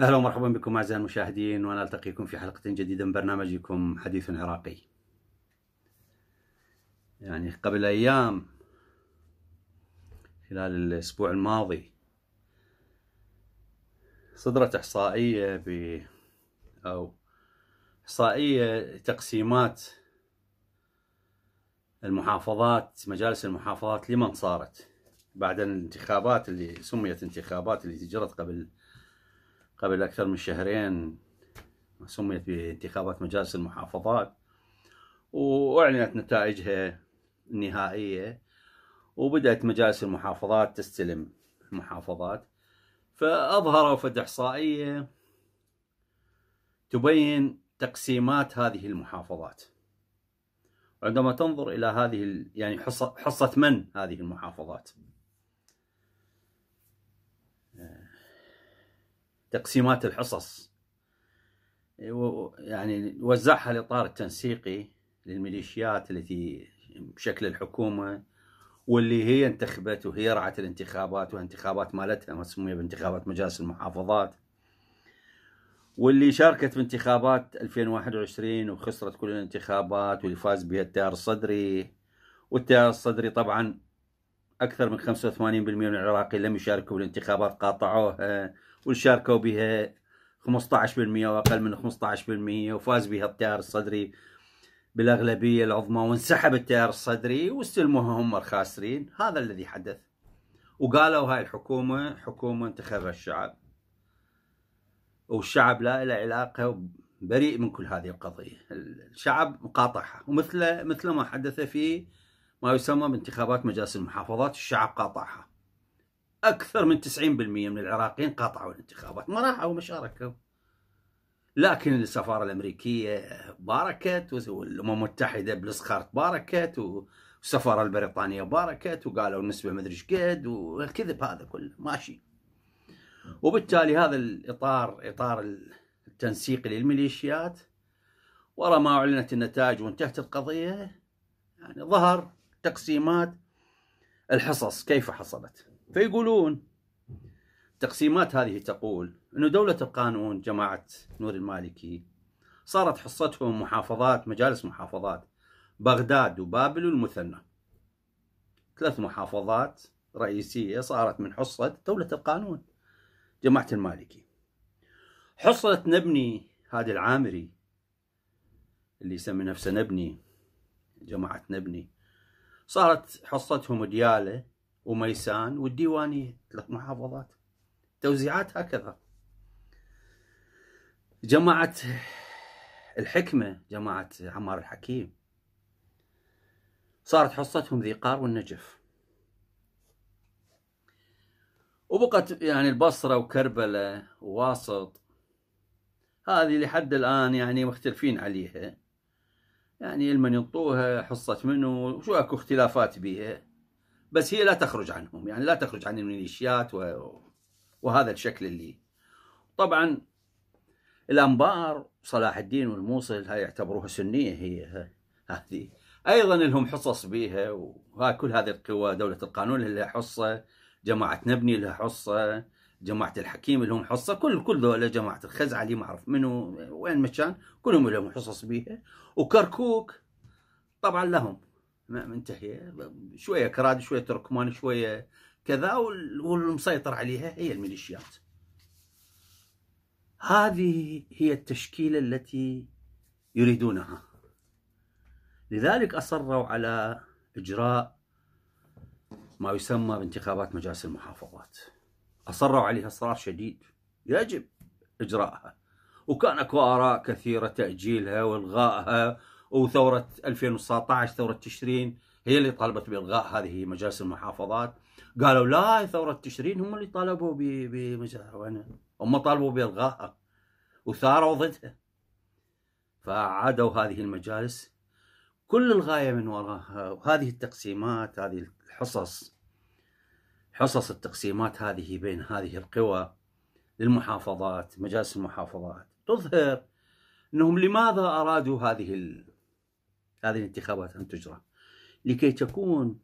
اهلا ومرحبا بكم اعزائي المشاهدين وانا التقيكم في حلقه جديده من برنامجكم حديث عراقي. يعني قبل ايام خلال الاسبوع الماضي صدرت احصائيه ب او احصائيه تقسيمات المحافظات مجالس المحافظات لمن صارت بعد الانتخابات اللي سميت انتخابات اللي جرت قبل قبل اكثر من شهرين سميت بانتخابات مجالس المحافظات واعلنت نتائجها النهائيه وبدات مجالس المحافظات تستلم المحافظات فأظهروا فد إحصائية تبين تقسيمات هذه المحافظات عندما تنظر إلى هذه يعني حصة, من هذه المحافظات تقسيمات الحصص يعني وزعها الإطار التنسيقي للميليشيات التي بشكل الحكومة واللي هي انتخبت وهي رعت الانتخابات وانتخابات مالتها مسميه بانتخابات مجالس المحافظات واللي شاركت بانتخابات 2021 وخسرت كل الانتخابات واللي فاز بها التيار الصدري والتيار الصدري طبعا اكثر من 85% من العراقيين لم يشاركوا بالانتخابات قاطعوها واللي شاركوا بها 15% واقل من 15% وفاز بها التيار الصدري بالاغلبيه العظمى وانسحب التيار الصدري واستلموها هم الخاسرين هذا الذي حدث وقالوا هاي الحكومه حكومه انتخبها الشعب والشعب لا له علاقه بريء من كل هذه القضيه الشعب قاطعها ومثل مثل ما حدث في ما يسمى بانتخابات مجالس المحافظات الشعب قاطعها اكثر من 90% من العراقيين قاطعوا الانتخابات ما راحوا وما شاركوا لكن السفاره الامريكيه باركت والامم المتحده بلسخارت باركت والسفاره البريطانيه باركت وقالوا النسبه ما ادري قد والكذب هذا كله ماشي وبالتالي هذا الاطار اطار التنسيق للميليشيات ورا ما اعلنت النتائج وانتهت القضيه يعني ظهر تقسيمات الحصص كيف حصلت فيقولون التقسيمات هذه تقول أن دولة القانون جماعة نور المالكي صارت حصتهم محافظات مجالس محافظات بغداد وبابل والمثنى ثلاث محافظات رئيسية صارت من حصة دولة القانون جماعة المالكي حصة نبني هادي العامري اللي يسمي نفسه نبني جماعة نبني صارت حصتهم ديالة وميسان والديوانية ثلاث محافظات توزيعات هكذا جماعة الحكمة جماعة عمار الحكيم صارت حصتهم ذي قار والنجف وبقت يعني البصرة وكربلة وواسط هذه لحد الآن يعني مختلفين عليها يعني المن ينطوها حصة منه وشو اكو اختلافات بيها بس هي لا تخرج عنهم يعني لا تخرج عن الميليشيات و... وهذا الشكل اللي طبعا الانبار صلاح الدين والموصل هاي يعتبروها سنيه هي هذه ايضا لهم حصص بيها وهاي كل هذه القوى دوله القانون اللي لها حصه جماعه نبني لها حصه جماعه الحكيم لهم حصه كل كل ذولا جماعه الخزعلي ما اعرف منو وين مكان كلهم لهم حصص بيها وكركوك طبعا لهم ما منتهيه شويه كراد شويه تركمان شويه كذا والمسيطر عليها هي الميليشيات هذه هي التشكيلة التي يريدونها لذلك أصروا على إجراء ما يسمى بانتخابات مجالس المحافظات أصروا عليها إصرار شديد يجب إجراءها وكان أكو آراء كثيرة تأجيلها وإلغائها وثورة 2019 ثورة تشرين هي اللي طالبت بإلغاء هذه مجالس المحافظات قالوا لا ثوره تشرين هم اللي طالبوا بمزارعه هم طالبوا بالغائها وثاروا ضدها فعادوا هذه المجالس كل الغايه من وراها وهذه التقسيمات هذه الحصص حصص التقسيمات هذه بين هذه القوى للمحافظات مجالس المحافظات تظهر انهم لماذا ارادوا هذه ال... هذه الانتخابات ان تجرى لكي تكون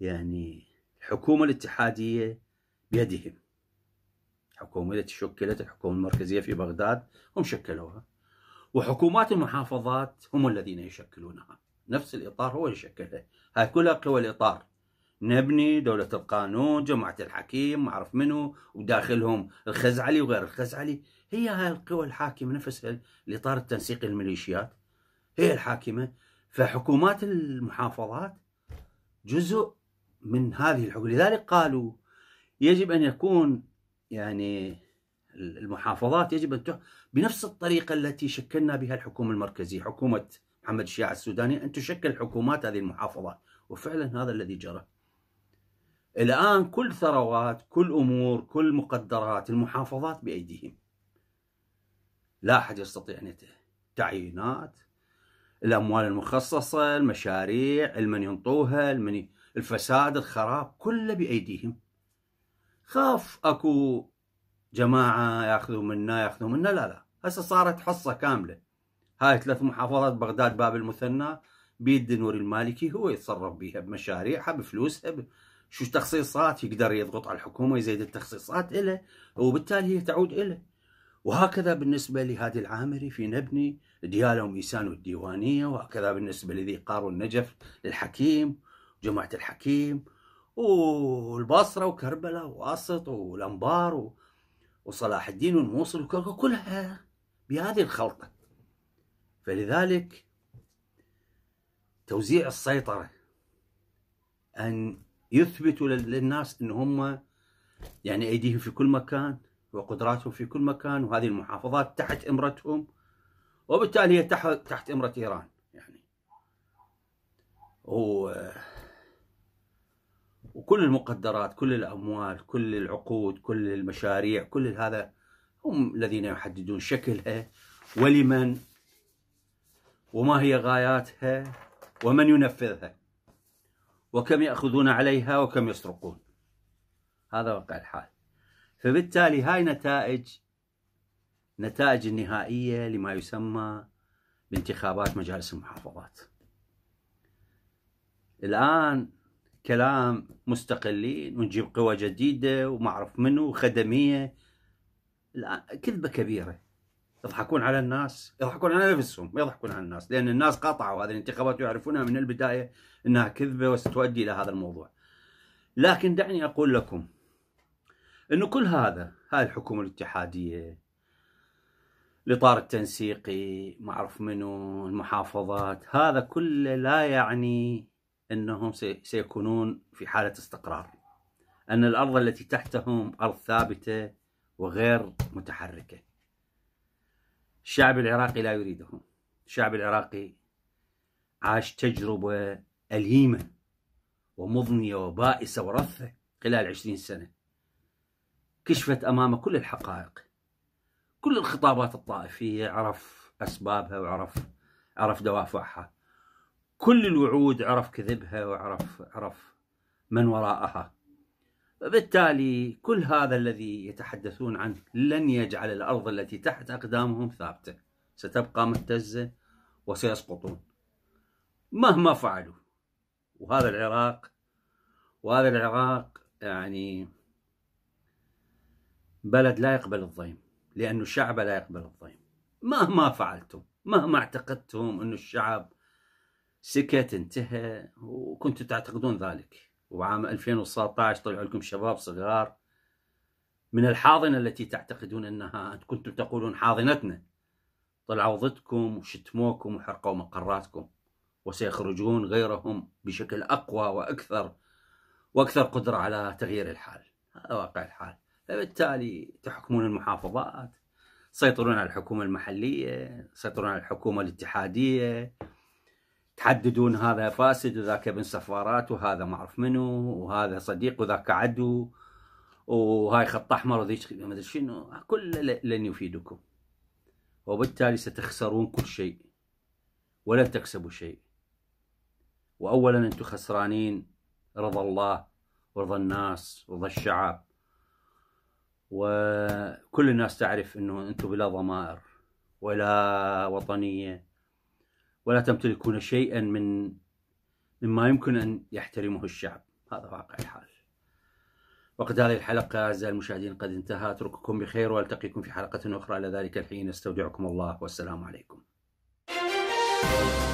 يعني الحكومة الاتحادية بيدهم الحكومة التي شكلت الحكومة المركزية في بغداد هم شكلوها وحكومات المحافظات هم الذين يشكلونها نفس الإطار هو يشكلها هاي كلها قوى الإطار نبني دولة القانون جماعة الحكيم ما أعرف منو وداخلهم الخزعلي وغير الخزعلي هي هاي القوى الحاكمة نفسها الإطار التنسيقي للميليشيات هي الحاكمة فحكومات المحافظات جزء من هذه الحقوق لذلك قالوا يجب أن يكون يعني المحافظات يجب أن بنفس الطريقة التي شكلنا بها الحكومة المركزية حكومة محمد الشيعة السوداني أن تشكل حكومات هذه المحافظات وفعلا هذا الذي جرى الآن كل ثروات كل أمور كل مقدرات المحافظات بأيديهم لا أحد يستطيع أن تعيينات الأموال المخصصة المشاريع المن ينطوها المن الفساد الخراب كله بأيديهم خاف أكو جماعة ياخذوا منا ياخذوا منا لا لا هسه صارت حصة كاملة هاي ثلاث محافظات بغداد باب المثنى بيد نور المالكي هو يتصرف بيها بمشاريعها بفلوسها شو تخصيصات يقدر يضغط على الحكومة يزيد التخصيصات إله وبالتالي هي تعود إله وهكذا بالنسبة لهذا العامري في نبني ديالة وميسان والديوانية وهكذا بالنسبة لذي قارون النجف الحكيم جماعة الحكيم والبصرة وكربلاء وأسط والأنبار وصلاح الدين والموصل كلها بهذه الخلطة فلذلك توزيع السيطرة أن يثبتوا للناس أن هم يعني أيديهم في كل مكان وقدراتهم في كل مكان وهذه المحافظات تحت إمرتهم وبالتالي هي تحت, تحت إمرة إيران يعني و وكل المقدرات كل الأموال كل العقود كل المشاريع كل هذا هم الذين يحددون شكلها ولمن وما هي غاياتها ومن ينفذها وكم يأخذون عليها وكم يسرقون هذا واقع الحال فبالتالي هاي نتائج نتائج النهائية لما يسمى بانتخابات مجالس المحافظات الآن كلام مستقلين ونجيب قوى جديدة وما أعرف منو وخدمية الآن كذبة كبيرة يضحكون على الناس يضحكون على نفسهم ما يضحكون على الناس لأن الناس قاطعوا هذه الانتخابات ويعرفونها من البداية أنها كذبة وستؤدي إلى هذا الموضوع لكن دعني أقول لكم أنه كل هذا هاي الحكومة الاتحادية الاطار التنسيقي ما اعرف منو المحافظات هذا كله لا يعني انهم سيكونون في حاله استقرار ان الارض التي تحتهم ارض ثابته وغير متحركه الشعب العراقي لا يريدهم الشعب العراقي عاش تجربه اليمه ومضنيه وبائسه ورفه خلال عشرين سنه كشفت امامه كل الحقائق كل الخطابات الطائفيه عرف اسبابها وعرف عرف دوافعها كل الوعود عرف كذبها وعرف عرف من وراءها فبالتالي كل هذا الذي يتحدثون عنه لن يجعل الأرض التي تحت أقدامهم ثابتة ستبقى مهتزة وسيسقطون مهما فعلوا وهذا العراق وهذا العراق يعني بلد لا يقبل الضيم لأن الشعب لا يقبل الضيم مهما فعلتم مهما اعتقدتم أن الشعب سكت انتهى وكنتوا تعتقدون ذلك وعام 2019 طلعوا لكم شباب صغار من الحاضنة التي تعتقدون أنها كنتم تقولون حاضنتنا طلعوا ضدكم وشتموكم وحرقوا مقراتكم وسيخرجون غيرهم بشكل أقوى وأكثر وأكثر قدرة على تغيير الحال هذا واقع الحال فبالتالي تحكمون المحافظات تسيطرون على الحكومة المحلية تسيطرون على الحكومة الاتحادية تحددون هذا فاسد وذاك ابن سفارات وهذا ما اعرف منو وهذا صديق وذاك عدو وهاي خط احمر وذيك ما ادري شنو كل لن يفيدكم وبالتالي ستخسرون كل شيء ولن تكسبوا شيء واولا انتم خسرانين رضا الله ورضا الناس ورضا الشعب وكل الناس تعرف انه انتم بلا ضمائر ولا وطنيه ولا تمتلكون شيئا من مما يمكن أن يحترمه الشعب هذا واقع الحال وقد هذه الحلقة أعزائي المشاهدين قد انتهى أترككم بخير وألتقيكم في حلقة أخرى إلى ذلك الحين أستودعكم الله والسلام عليكم